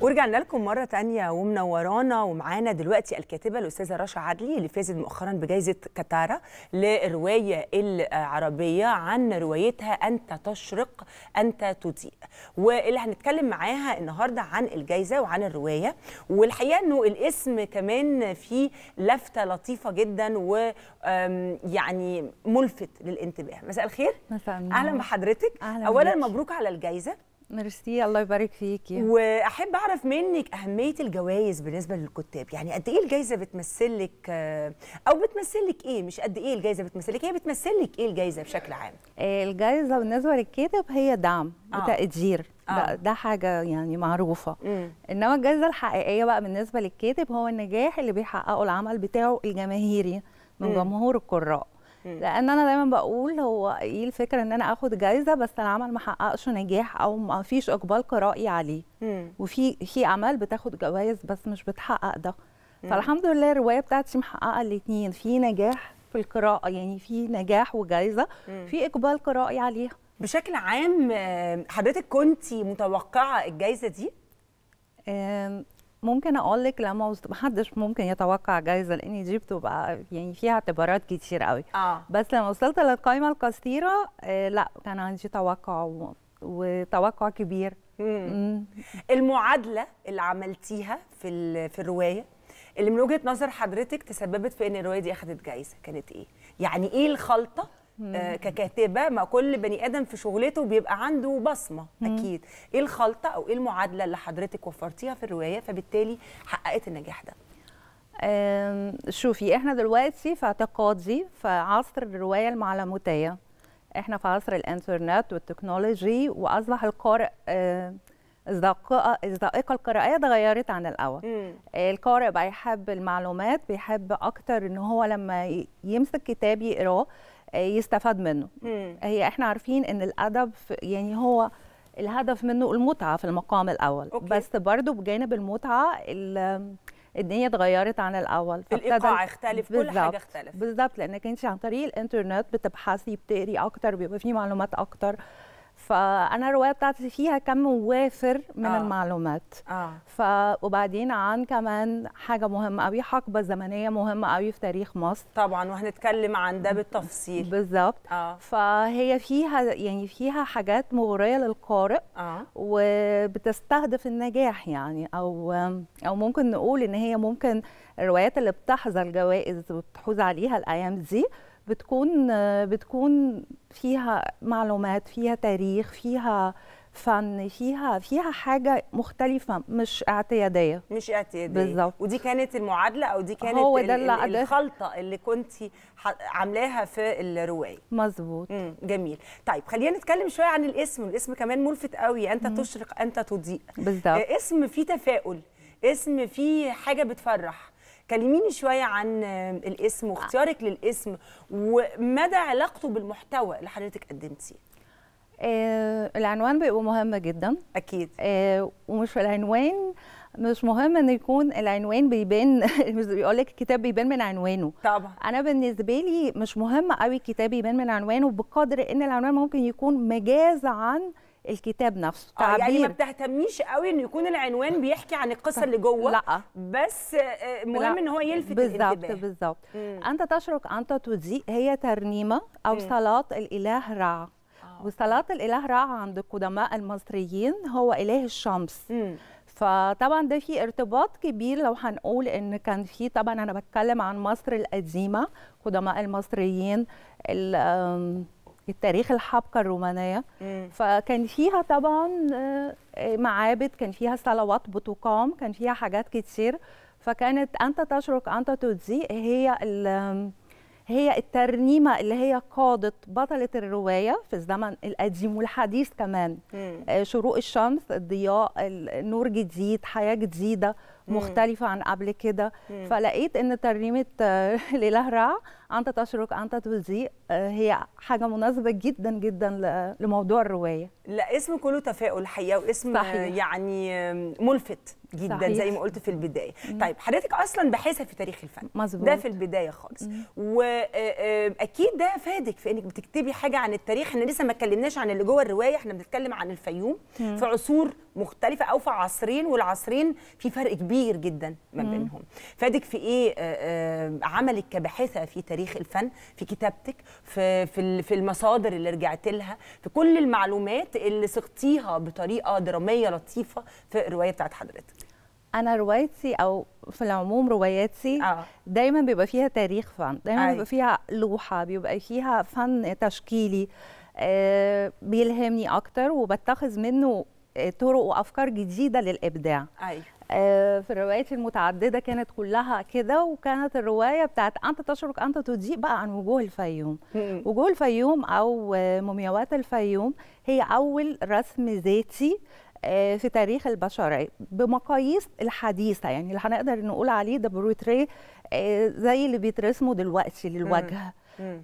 ورجعنا لكم مره تانية ومنورانا ومعانا دلوقتي الكاتبه الاستاذه رشا عدلي اللي فازت مؤخرا بجائزه كتارا للروايه العربيه عن روايتها انت تشرق انت تضيء واللي هنتكلم معاها النهارده عن الجائزه وعن الروايه والحقيقه انه الاسم كمان فيه لفته لطيفه جدا و يعني ملفت للانتباه مساء الخير مساء اهلا بحضرتك أهلا اولا مبروك على الجائزه ميرسي الله يبارك فيكي واحب اعرف منك اهميه الجوائز بالنسبه للكتاب يعني قد ايه الجائزه بتمثل لك آه، او بتمثل لك ايه مش قد ايه الجائزه بتمثل لك هي بتمثل لك ايه الجائزه بشكل عام آه، الجائزه بالنسبه للكاتب هي دعم آه. وتقدير آه. ده, ده حاجه يعني معروفه مم. انما الجائزه الحقيقيه بقى بالنسبه للكاتب هو النجاح اللي بيحققه العمل بتاعه الجماهيري من مم. جمهور القراء لان انا دايما بقول هو ايه الفكره ان انا اخد جايزه بس العمل ما حققش نجاح او ما فيش اقبال قرائي عليه وفي في اعمال بتاخد جوائز بس مش بتحقق ده فالحمد لله الروايه بتاعتي محققه الاثنين في نجاح في القراءه يعني في نجاح وجايزه في اقبال قرائي عليها بشكل عام حضرتك كنتي متوقعه الجائزه دي ممكن اقول لك لما ما حدش ممكن يتوقع جايزه لان دي بتبقى يعني فيها اعتبارات كتير قوي آه. بس لما وصلت للقائمه القصيره آه لا كان عندي توقع و... وتوقع كبير مم. المعادله اللي عملتيها في في الروايه اللي من وجهه نظر حضرتك تسببت في ان الروايه دي اخذت جايزه كانت ايه يعني ايه الخلطه آه، ككاتبه ما كل بني ادم في شغلته بيبقى عنده بصمه اكيد ايه الخلطه او ايه المعادله اللي حضرتك وفرتيها في الروايه فبالتالي حققت النجاح ده شوفي احنا دلوقتي في اعتقادي في عصر الروايه المعلموتيه احنا في عصر الانترنت والتكنولوجي واصبح القارئ الذائقه الذائقه القراءيه اتغيرت عن الاول مم. القارئ بقى يحب المعلومات بيحب اكتر ان هو لما يمسك كتاب يقراه يستفاد منه مم. هي احنا عارفين ان الادب يعني هو الهدف منه المتعه في المقام الاول أوكي. بس برضه بجانب المتعه الدنيا اتغيرت عن الاول الايقاع اختلف كل حاجه اختلف بالظبط لانك انت عن طريق الانترنت بتبحثي بتقري اكتر بيبقى في معلومات اكتر فانا الروايه بتاعتي فيها كم وافر من آه. المعلومات آه. ف وبعدين عن كمان حاجه مهمه قوي حقبه زمنيه مهمه قوي في تاريخ مصر طبعا وهنتكلم عن ده بالتفصيل بالظبط آه. فهي فيها يعني فيها حاجات مغريه للقارئ آه. وبتستهدف النجاح يعني او او ممكن نقول ان هي ممكن الروايات اللي بتحظى الجوائز بتحوز عليها الايام دي بتكون بتكون فيها معلومات فيها تاريخ فيها فن فيها فيها حاجه مختلفه مش اعتياديه مش اعتياديه بالظبط ودي كانت المعادله او دي كانت هو ده اللي الخلطه اللي كنت عاملاها في الروايه مظبوط جميل طيب خلينا نتكلم شويه عن الاسم الاسم كمان ملفت قوي انت مم. تشرق انت تضيء بالظبط آه، اسم فيه تفاؤل اسم فيه حاجه بتفرح كلميني شويه عن الاسم آه. واختيارك للاسم ومدى علاقته بالمحتوى اللي حضرتك قدمتيه آه العنوان بيبقى مهم جدا اكيد آه ومش العنوان مش مهم ان يكون العنوان بيبان بيقول لك الكتاب بيبان من عنوانه طبعا انا بالنسبه لي مش مهم قوي الكتاب يبان من عنوانه بقدر ان العنوان ممكن يكون مجاز عن الكتاب نفسه آه تعبير يعني ما بتهتميش قوي ان يكون العنوان بيحكي عن القصه اللي جوه لا بس آه، آه، مهم ان هو يلفت بالزبط الانتباه بالظبط بالظبط انت تشرق انت تضيء هي ترنيمه او صلاه الاله رع آه. وصلاه الاله رع عند القدماء المصريين هو اله الشمس مم. فطبعا ده في ارتباط كبير لو هنقول ان كان في طبعا انا بتكلم عن مصر القديمه قدماء المصريين التاريخ الحبكه الرومانيه فكان فيها طبعا آه، معابد كان فيها صلوات بتقام كان فيها حاجات كتير فكانت انت تشرق انت تجزي هي هي الترنيمه اللي هي قادت بطله الروايه في الزمن القديم والحديث كمان مم. آه، شروق الشمس الضياء النور جديد حياه جديده مختلفه عن قبل كده فلقيت ان ترنيمه آه، ليله رع انت تشرق انت تضيء آه، هي حاجه مناسبه جدا جدا لموضوع الروايه لا اسم كله تفاؤل حقيقه واسم صحيح. يعني ملفت جدا صحيح. زي ما قلت في البدايه مم. طيب حضرتك اصلا باحثه في تاريخ الفن مزبوط. ده في البدايه خالص مم. و آه، آه، اكيد ده فادك في انك بتكتبي حاجه عن التاريخ احنا لسه ما اتكلمناش عن اللي جوه الروايه احنا بنتكلم عن الفيوم مم. في عصور مختلفه او في عصرين والعصرين في فرق كبير جدا ما بينهم فادك في ايه آه، آه، عملك كباحثه في تاريخ الفن في كتابتك في في في المصادر اللي رجعت لها في كل المعلومات اللي سقتيها بطريقه دراميه لطيفه في الروايه بتاعت حضرتك انا روايتي او في العموم رواياتي آه. دايما بيبقى فيها تاريخ فن دايما بيبقى فيها لوحه بيبقى فيها فن تشكيلي آه، بيلهمني اكتر وبتخذ منه آه، طرق وافكار جديده للابداع ايوه آه في الروايات المتعدده كانت كلها كده وكانت الروايه بتاعت انت تشرق انت تضيء بقى عن وجوه الفيوم وجوه الفيوم او آه، مومياوات الفيوم هي اول رسم ذاتي آه، في تاريخ البشرية بمقاييس الحديثة يعني اللي هنقدر نقول عليه ده بروتري آه، زي اللي بيترسموا دلوقتي للوجه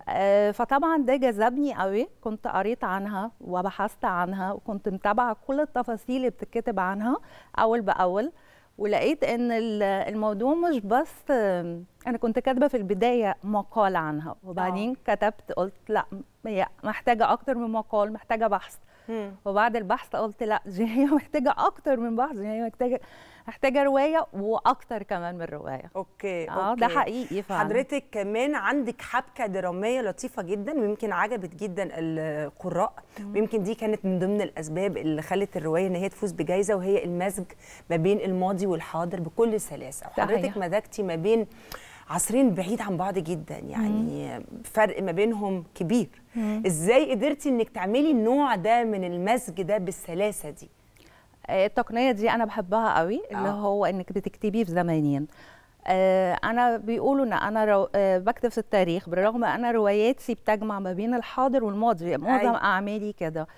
آه، فطبعا ده جذبني قوي كنت قريت عنها وبحثت عنها وكنت متابعة كل التفاصيل اللي بتتكتب عنها أول بأول ولقيت ان الموضوع مش بس انا كنت كاتبه في البدايه مقال عنها وبعدين كتبت قلت لا هي محتاجه اكتر من مقال محتاجه بحث وبعد البحث قلت لا دي هي محتاجه اكتر من بحث دي هي محتاجه محتاجه روايه واكتر كمان من روايه اوكي اه ده حقيقي فعلا حضرتك كمان عندك حبكه دراميه لطيفه جدا ويمكن عجبت جدا القراء ويمكن دي كانت من ضمن الاسباب اللي خلت الروايه ان هي تفوز بجائزه وهي المزج ما بين الماضي والحاضر بكل سلاسه حضرتك مزجتي ما بين عصرين بعيد عن بعض جدا يعني مم. فرق ما بينهم كبير مم. ازاي قدرتي انك تعملي النوع ده من المزج ده بالسلاسه دي آه، التقنيه دي انا بحبها قوي اللي آه. هو انك بتكتبيه في زمانين آه، انا بيقولوا ان انا رو... بكتب في التاريخ بالرغم انا رواياتي بتجمع ما بين الحاضر والماضي معظم أيوة. اعمالي كده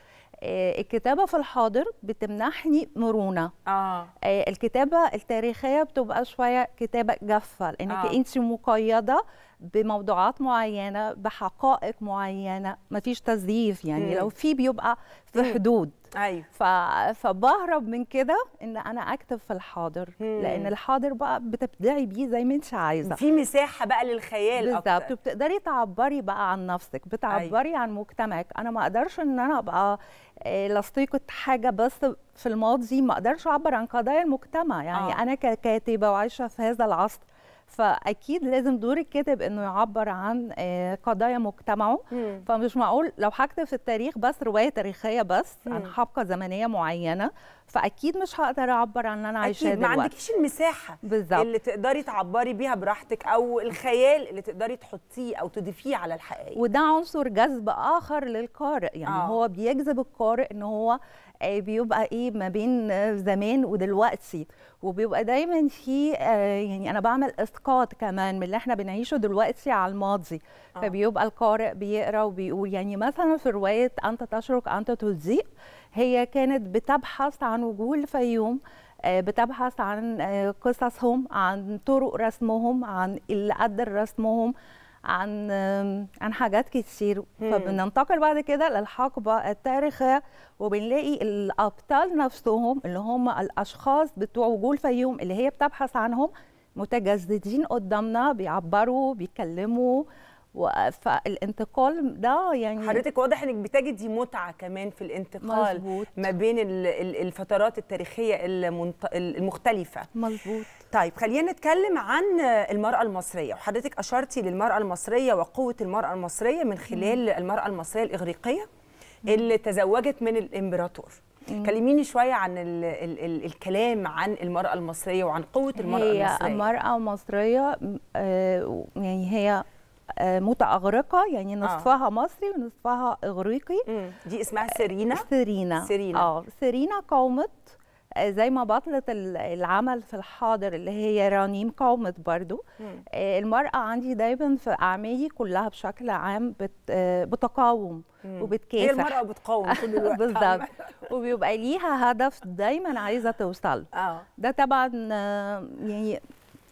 آه، الكتابه في الحاضر بتمنحني مرونه آه. آه. الكتابه التاريخيه بتبقى شويه كتابه جافه لانك آه. انت مقيده بموضوعات معينه بحقائق معينه ما فيش تزييف يعني م. لو في بيبقى في حدود ايوه ف... فبهرب من كده ان انا اكتب في الحاضر مم. لان الحاضر بقى بتبدعي بيه زي ما انت عايزه في مساحه بقى للخيال بالظبط وبتقدري تعبري بقى عن نفسك بتعبري أيوة. عن مجتمعك انا ما اقدرش ان انا ابقى آه، لصيقه حاجه بس في الماضي ما اقدرش اعبر عن قضايا المجتمع يعني آه. انا ككاتبه وعايشه في هذا العصر فاكيد لازم دور الكاتب انه يعبر عن آه، قضايا مجتمعه مم. فمش معقول لو هكتب في التاريخ بس روايه تاريخيه بس مم. عن حبقه زمنيه معينه فاكيد مش هقدر اعبر عن اللي انا عايشاه دلوقتي ما عندكيش المساحه بالزبط. اللي تقدري تعبري بيها براحتك او الخيال اللي تقدري تحطيه او تضيفيه على الحقيقه وده عنصر جذب اخر للقارئ يعني آه. هو بيجذب القارئ ان هو آه، بيبقى ايه ما بين زمان ودلوقتي وبيبقى دايما في آه، يعني انا بعمل اسقاط كمان من اللي احنا بنعيشه دلوقتي على الماضي آه. فبيبقى القارئ بيقرا وبيقول يعني مثلا في روايه انت تشرق انت تضيء هي كانت بتبحث عن وجوه الفيوم آه، بتبحث عن قصصهم عن طرق رسمهم عن اللي قدر رسمهم عن عن حاجات كتير فبننتقل بعد كده للحقبه التاريخيه وبنلاقي الابطال نفسهم اللي هم الاشخاص بتوع وجول فيهم اللي هي بتبحث عنهم متجسدين قدامنا بيعبروا بيتكلموا فالانتقال ده يعني حضرتك واضح انك بتجدي متعه كمان في الانتقال مزبوط. ما بين الفترات التاريخيه المختلفه مظبوط طيب خلينا نتكلم عن المراه المصريه وحضرتك اشرتي للمراه المصريه وقوه المراه المصريه من خلال م. المراه المصريه الاغريقيه م. اللي تزوجت من الامبراطور مم. كلميني شويه عن الـ الـ الـ الكلام عن المراه المصريه وعن قوه المراه هي المصريه هي مراه مصريه آه، يعني هي آه، متأغرقة يعني آه. نصفها آه. مصري ونصفها إغريقي مم. دي اسمها سيرينا سيرينا سيرينا آه. سيرينا قومت آه، زي ما بطلة العمل في الحاضر اللي هي رانيم قومت برضو مم. المرأة عندي دايما في أعمالي كلها بشكل عام بت بتقاوم وبتكافح هي المرأة بتقاوم كل الوقت بالظبط وبيبقى ليها هدف دايما عايزة توصل آه. ده طبعا يعني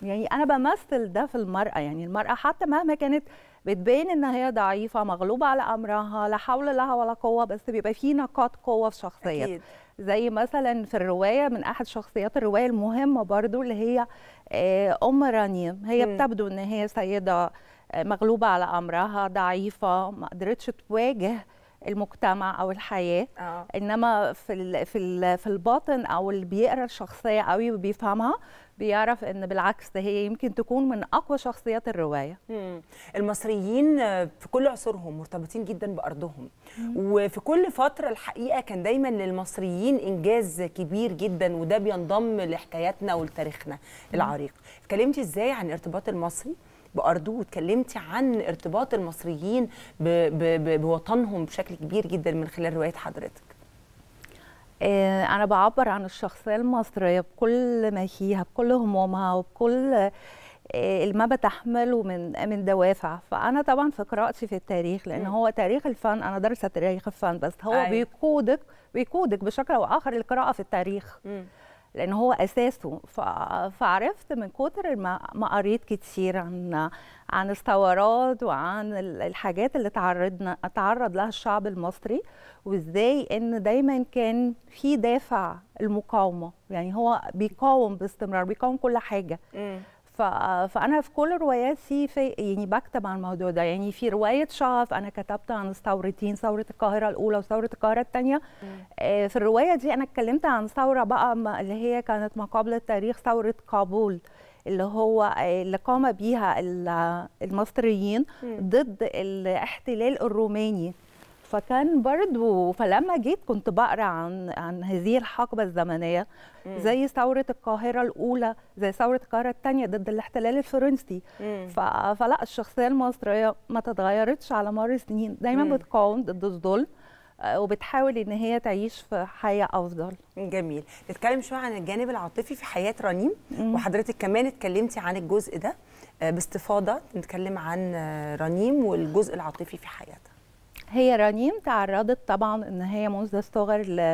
يعني انا بمثل ده في المراه يعني المراه حتى مهما كانت بتبان ان هي ضعيفه مغلوبه على امرها لا حول لها ولا قوه بس بيبقى في نقاط قوه في شخصيه أكيد. زي مثلا في الروايه من احد شخصيات الروايه المهمه برضو اللي هي آه، ام رانيا هي م. بتبدو ان هي سيده آه، مغلوبه على امرها ضعيفه ما قدرتش تواجه المجتمع او الحياه أوه. انما في الـ في الـ في الباطن او اللي بيقرا الشخصيه قوي وبيفهمها بيعرف ان بالعكس هي يمكن تكون من اقوى شخصيات الروايه مم. المصريين في كل عصورهم مرتبطين جدا بارضهم مم. وفي كل فتره الحقيقه كان دايما للمصريين انجاز كبير جدا وده بينضم لحكاياتنا ولتاريخنا العريق اتكلمتي ازاي عن ارتباط المصري بارضه واتكلمتي عن ارتباط المصريين بوطنهم بشكل كبير جدا من خلال روايه حضرتك آه، أنا بعبر عن الشخصية المصرية بكل ما فيها بكل همومها وبكل آه، ما بتحمله من من دوافع فأنا طبعا في قراءتي في التاريخ لأن هو تاريخ الفن أنا دارسة تاريخ الفن بس هو أيوة. بيقودك بيقودك بشكل أو آخر القراءة في التاريخ م. لان هو اساسه فعرفت من كتر ما قريت كتير عن عن الثورات وعن الحاجات اللي تعرضنا اتعرض لها الشعب المصري وازاي ان دايما كان في دافع المقاومه يعني هو بيقاوم باستمرار بيقاوم كل حاجه م. فانا في كل رواياتي في يعني بكتب عن الموضوع ده يعني في روايه شعف انا كتبت عن ثورتين ثوره القاهره الاولى وثوره القاهره الثانيه آه، في الروايه دي انا اتكلمت عن ثوره بقى اللي هي كانت ما قبل التاريخ ثوره كابول اللي هو آه، اللي قام بيها المصريين ضد الاحتلال الروماني فكان برضو فلما جيت كنت بقرا عن عن هذه الحقبه الزمنيه زي ثوره القاهره الاولى زي ثوره القاهره الثانيه ضد الاحتلال الفرنسي فلا الشخصيه المصريه ما تتغيرتش على مر السنين دايما بتقاوم ضد الظلم آه، وبتحاول ان هي تعيش في حياه افضل جميل نتكلم شويه عن الجانب العاطفي في حياه رنيم مم. وحضرتك كمان اتكلمتي عن الجزء ده آه، باستفاضه نتكلم عن آه، رنيم والجزء العاطفي في حياتها هي رنيم تعرضت طبعا ان هي منذ الصغر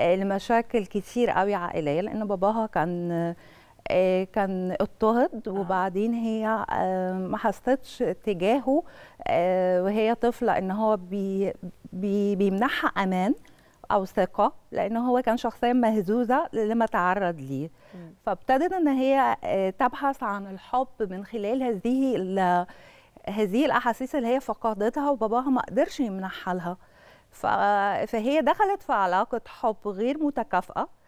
لمشاكل كتير قوي عائليه لان باباها كان آه، كان اضطهد آه. وبعدين هي آه، ما حستش تجاهه وهي طفله ان هو بي بي بيمنحها امان او ثقه لان هو كان شخصيا مهزوزه لما تعرض ليه فابتدت ان هي تبحث عن الحب من خلال هذه هذه الاحاسيس اللي هي فقدتها وباباها ما قدرش يمنحها لها فهي دخلت في علاقه حب غير متكافئه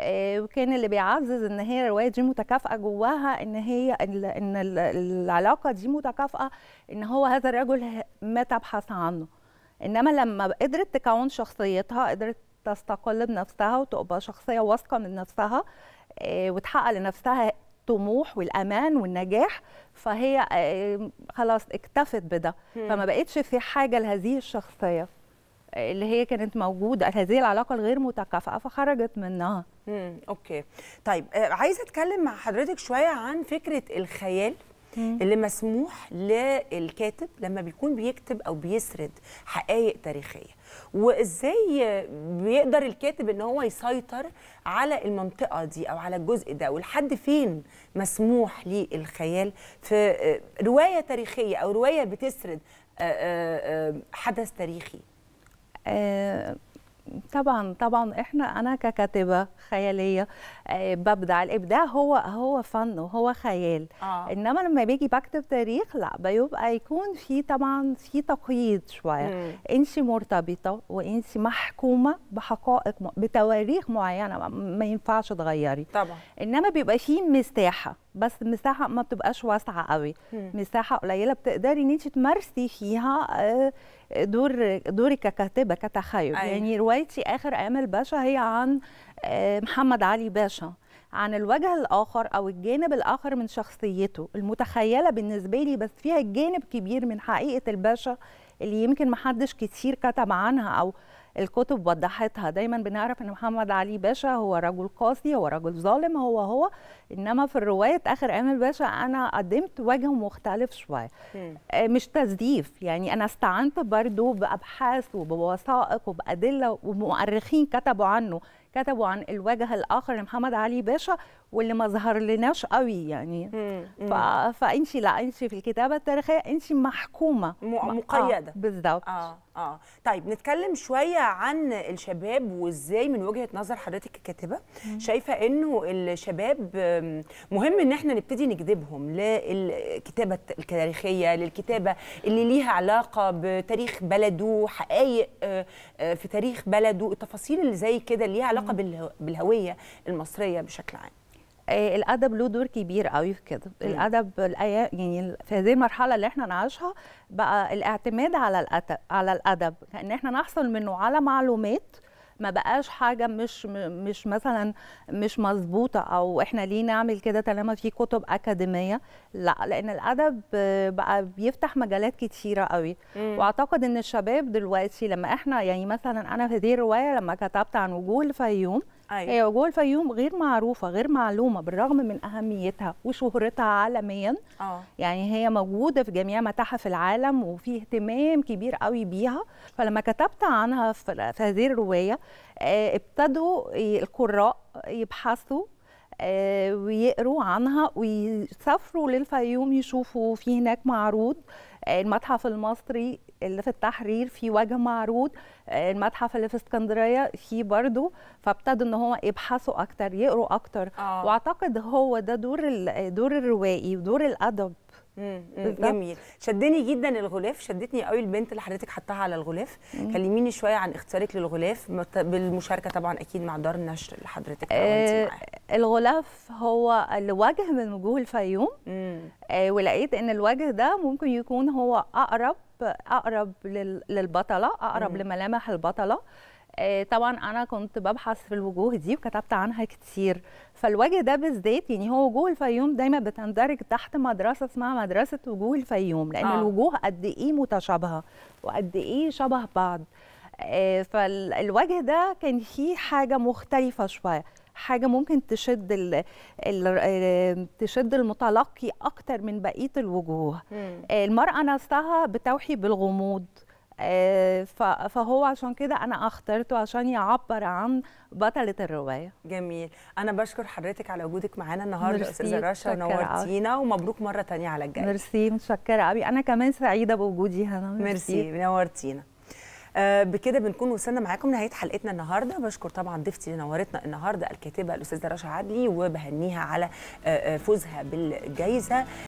آه، وكان اللي بيعزز ان هي الروايه دي متكافئه جواها ان هي ان العلاقه دي متكافئه ان هو هذا الرجل ما تبحث عنه انما لما قدرت تكون شخصيتها قدرت تستقل بنفسها وتبقى شخصيه واثقه من نفسها آه، وتحقق لنفسها الطموح والامان والنجاح فهي آه، خلاص اكتفت بده فما بقتش في حاجه لهذه الشخصيه آه، اللي هي كانت موجوده هذه العلاقه الغير متكافئه فخرجت منها امم اوكي طيب آه، عايزه اتكلم مع حضرتك شويه عن فكره الخيال اللي مسموح للكاتب لما بيكون بيكتب او بيسرد حقائق تاريخيه وازاي بيقدر الكاتب ان هو يسيطر على المنطقه دي او على الجزء ده ولحد فين مسموح للخيال في آه، روايه تاريخيه او روايه بتسرد آه، آه، حدث تاريخي طبعا طبعا احنا انا ككاتبه خياليه آه، ببدع الابداع هو هو فن وهو خيال آه. انما لما باجي بكتب تاريخ لا بيبقى يكون في طبعا في تقييد شويه انسي مرتبطه وانسي محكومه بحقائق بتواريخ معينه ما ينفعش تغيري طبعا انما بيبقى في مساحه بس مساحه ما بتبقاش واسعه قوي مساحه قليله بتقدري ان انت تمارسي فيها آه، دور دورك ككاتبه كتخيل أيوة. يعني روايتي اخر ايام الباشا هي عن آه، محمد علي باشا عن الوجه الاخر او الجانب الاخر من شخصيته المتخيله بالنسبه لي بس فيها جانب كبير من حقيقه الباشا اللي يمكن محدش كتير كتب عنها او الكتب وضحتها دايما بنعرف ان محمد علي باشا هو رجل قاسي هو رجل ظالم هو هو انما في الروايه اخر ايام الباشا انا قدمت وجه مختلف شويه آه، مش تزييف يعني انا استعنت برضو بابحاث وبوثائق وبادله ومؤرخين كتبوا عنه كتبوا عن الوجه الاخر لمحمد علي باشا واللي ما ظهر لناش قوي يعني ف... فانت لا انت في الكتابه التاريخيه انت محكومه آه، مقيده آه بالظبط اه اه طيب نتكلم شويه عن الشباب وازاي من وجهه نظر حضرتك الكاتبه شايفه انه الشباب مهم ان احنا نبتدي نجذبهم للكتابه التاريخيه للكتابه اللي ليها علاقه بتاريخ بلده حقائق آه، آه، في تاريخ بلده التفاصيل اللي زي كده اللي ليها علاقه بالهويه المصريه بشكل عام آه، الادب له دور كبير قوي في كده الادب الايام يعني في هذه المرحله اللي احنا نعيشها بقى الاعتماد على على الادب ان احنا نحصل منه على معلومات ما بقاش حاجه مش مش مثلا مش مظبوطه او احنا ليه نعمل كده طالما في كتب اكاديميه لا لان الادب بقى بيفتح مجالات كتيره قوي مم. واعتقد ان الشباب دلوقتي لما احنا يعني مثلا انا في هذه الروايه لما كتبت عن وجوه الفيوم أيوة. ايوه جوه الفيوم غير معروفه غير معلومه بالرغم من اهميتها وشهرتها عالميا أوه. يعني هي موجوده في جميع متاحف العالم وفي اهتمام كبير قوي بيها فلما كتبت عنها في هذه الروايه آه، ابتدوا القراء يبحثوا آه، ويقروا عنها ويسافروا للفيوم يشوفوا في هناك معروض آه، المتحف المصري اللي في التحرير في وجه معروض آه، المتحف اللي في اسكندريه في برضه فابتدوا ان هو يبحثوا اكتر يقروا اكتر آه. واعتقد هو ده دور دور الروائي ودور الادب مم. جميل شدني جدا الغلاف شدتني قوي البنت اللي حضرتك حطاها على الغلاف مم. كلميني شويه عن اختيارك للغلاف بالمشاركه طبعا اكيد مع دار النشر اللي حضرتك آه الغلاف هو الوجه من وجوه الفيوم آه ولقيت ان الوجه ده ممكن يكون هو اقرب اقرب للبطله اقرب مم. لملامح البطله آه طبعا انا كنت ببحث في الوجوه دي وكتبت عنها كتير فالوجه ده بالذات يعني هو وجوه الفيوم دايما بتندرج تحت مدرسه اسمها مدرسه وجوه الفيوم لان آه. الوجوه قد ايه متشابهه وقد ايه شبه بعض آه فالوجه ده كان فيه حاجه مختلفه شويه حاجه ممكن تشد ال الـ تشد المتلقي اكتر من بقيه الوجوه مم. آه، المراه نفسها بتوحي بالغموض آه، فهو عشان كده انا اخترته عشان يعبر عن بطله الروايه جميل انا بشكر حضرتك على وجودك معانا النهارده استاذه رشا نورتينا ومبروك مره ثانيه على الجاي ميرسي متشكره قوي انا كمان سعيده بوجودي هنا ميرسي نورتينا آه، بكده بنكون وصلنا معاكم نهايه حلقتنا النهارده بشكر طبعا ضيفتي اللي نورتنا النهارده الكاتبه الاستاذه رشا عدلي وبهنيها على آه، آه، فوزها بالجائزه